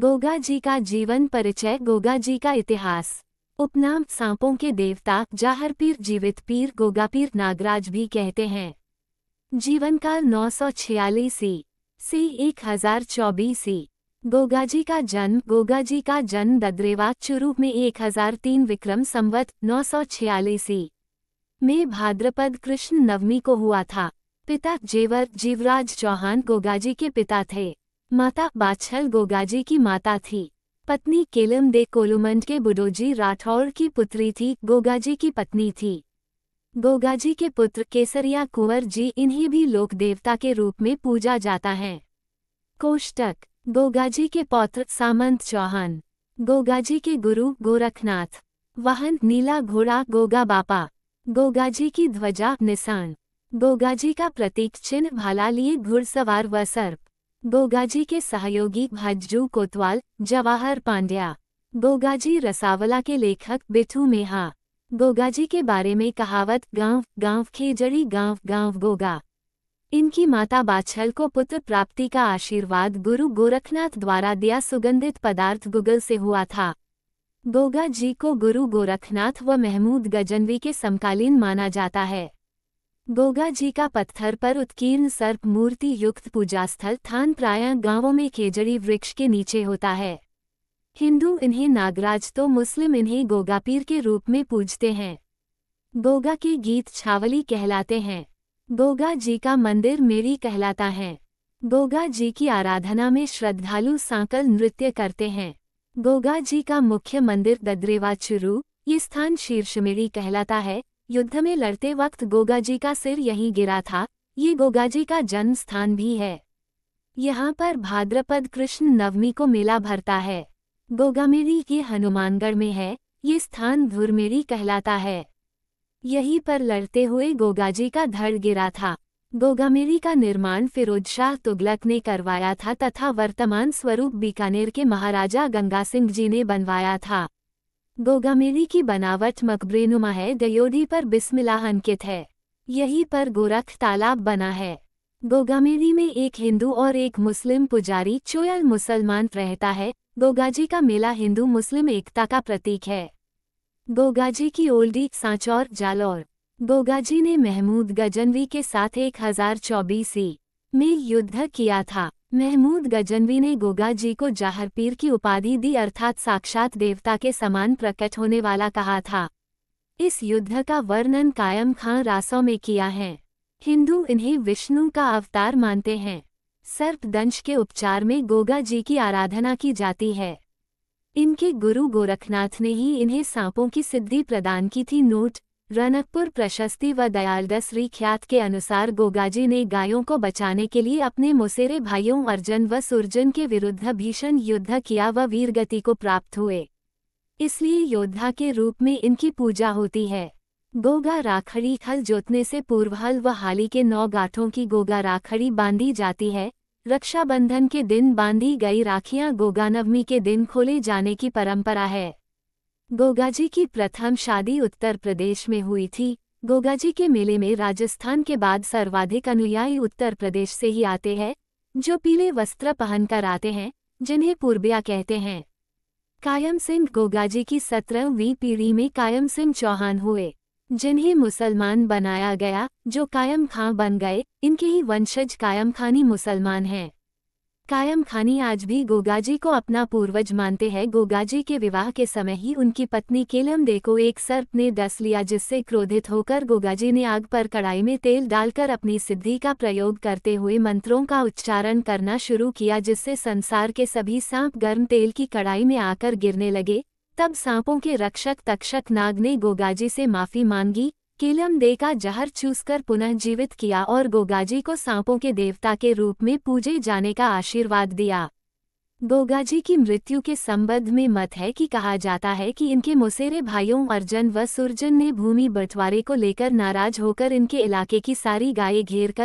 गोगा जी का जीवन परिचय गोगा जी का इतिहास उपनाम सांपों के देवता जाहर पीर जीवित पीर गोगा पीर नागराज भी कहते हैं जीवन काल नौ सौ छियालीसी सी एक हजार चौबीसी गोगाजी का जन्म गोगाजी का जन्म ददरेवा चुरू में तीन विक्रम संवत नौ सौ छियालीसी में भाद्रपद कृष्ण नवमी को हुआ था पिता जेवर जीवराज चौहान गोगाजी के पिता थे माता बाछल गोगाजी की माता थी पत्नी केलम दे कोलुमंड के बुडोजी राठौर की पुत्री थी गोगाजी की पत्नी थी गोगाजी के पुत्र केसरिया कुंवर जी इन्हीं भी लोक देवता के रूप में पूजा जाता है कोष्टक गोगाजी के पौत्र सामंत चौहान गोगाजी के गुरु गोरखनाथ वाहन नीला घोड़ा गोगा बापा गोगाजी की ध्वजा निशान गोगाजी का प्रतीक चिन्ह भाला लिए घुड़सवार व सर्प बोगाजी के सहयोगी भज्जू कोतवाल जवाहर पांड्या बोगाजी रसावला के लेखक बिठू मेहा गोगाजी के बारे में कहावत गांव गांव खेजड़ी गांव गांव गोगा इनकी माता बाछल को पुत्र प्राप्ति का आशीर्वाद गुरु गोरखनाथ द्वारा दिया सुगंधित पदार्थ गुगल से हुआ था गोगा जी को गुरु गोरखनाथ व महमूद गजनवी के समकालीन माना जाता है गोगा जी का पत्थर पर उत्कीर्ण सर्प मूर्ति युक्त पूजा स्थल थान प्राय गांवों में खेजड़ी वृक्ष के नीचे होता है हिंदू इन्हें नागराज तो मुस्लिम इन्हें गोगापीर के रूप में पूजते हैं गोगा के गीत छावली कहलाते हैं गोगा जी का मंदिर मेरी कहलाता है गोगा जी की आराधना में श्रद्धालु सांकल नृत्य करते हैं गोगा जी का मुख्य मंदिर दद्रेवा चुरू ये स्थान शीर्षमेरी कहलाता है युद्ध में लड़ते वक्त गोगाजी का सिर यहीं गिरा था ये गोगाजी का जन्म स्थान भी है यहाँ पर भाद्रपद कृष्ण नवमी को मेला भरता है गोगामेरी के हनुमानगढ़ में है ये स्थान धुरमेरी कहलाता है यहीं पर लड़ते हुए गोगाजी का धड़ गिरा था गोगामेरी का निर्माण फिरोजशाह तुगलक ने करवाया था तथा वर्तमान स्वरूप बीकानेर के महाराजा गंगा सिंह जी ने बनवाया था गोगामेली की बनावट मकबरेनुमा है दयोदी पर बिस्मिल्लाह अंकित है यही पर गोरख तालाब बना है गोगामेली में एक हिंदू और एक मुस्लिम पुजारी चोयल मुसलमान रहता है गोगाजी का मेला हिंदू मुस्लिम एकता का प्रतीक है गोगाजी की ओल्डी सांचौर जालौर गोगाजी ने महमूद गजनवी के साथ एक हजार चौबीस में युद्ध किया था महमूद गजनवी ने गोगा जी को जाहर पीर की उपाधि दी अर्थात साक्षात देवता के समान प्रकट होने वाला कहा था इस युद्ध का वर्णन कायम खां रासों में किया है हिंदू इन्हें विष्णु का अवतार मानते हैं सर्पदंश के उपचार में गोगा जी की आराधना की जाती है इनके गुरु गोरखनाथ ने ही इन्हें सांपों की सिद्धि प्रदान की थी नोट रनकपुर प्रशस्ति व दयालदस ख्यात के अनुसार गोगाजी ने गायों को बचाने के लिए अपने मुसेरे भाइयों अर्जन व सुरजन के विरुद्ध भीषण युद्ध किया व वीरगति को प्राप्त हुए इसलिए योद्धा के रूप में इनकी पूजा होती है गोगा राखड़ी हल जोतने से पूर्व हल व हाली के नौ गाठों की गोगा राखड़ी बांधी जाती है रक्षाबंधन के दिन बांधी गई राखियां गोगानवमी के दिन खोले जाने की परंपरा है गोगाजी की प्रथम शादी उत्तर प्रदेश में हुई थी गोगाजी के मेले में राजस्थान के बाद सर्वाधिक अनुयायी उत्तर प्रदेश से ही आते हैं जो पीले वस्त्र पहनकर आते हैं जिन्हें पूर्बिया कहते हैं कायम सिंह गोगाजी की सत्रहवीं पीढ़ी में कायम सिंह चौहान हुए जिन्हें मुसलमान बनाया गया जो कायम खां बन गए इनके ही वंशज कायम खानी मुसलमान हैं कायम खानी आज भी गोगाजी को अपना पूर्वज मानते हैं गोगाजी के विवाह के समय ही उनकी पत्नी केलम को एक सर्प ने डस लिया जिससे क्रोधित होकर गोगाजी ने आग पर कढ़ाई में तेल डालकर अपनी सिद्धि का प्रयोग करते हुए मंत्रों का उच्चारण करना शुरू किया जिससे संसार के सभी सांप गर्म तेल की कढ़ाई में आकर गिरने लगे तब सांपों के रक्षक तक्षक नाग ने गोगाजी से माफ़ी मांगी किलम दे का जहर चूसकर जीवित किया और गोगाजी को सांपों के देवता के रूप में पूजे जाने का आशीर्वाद दिया गोगाजी की मृत्यु के संबंध में मत है कि कहा जाता है कि इनके मुसेरे भाइयों अर्जन व सुरजन ने भूमि बंटवारे को लेकर नाराज होकर इनके इलाके की सारी गायें घेर कर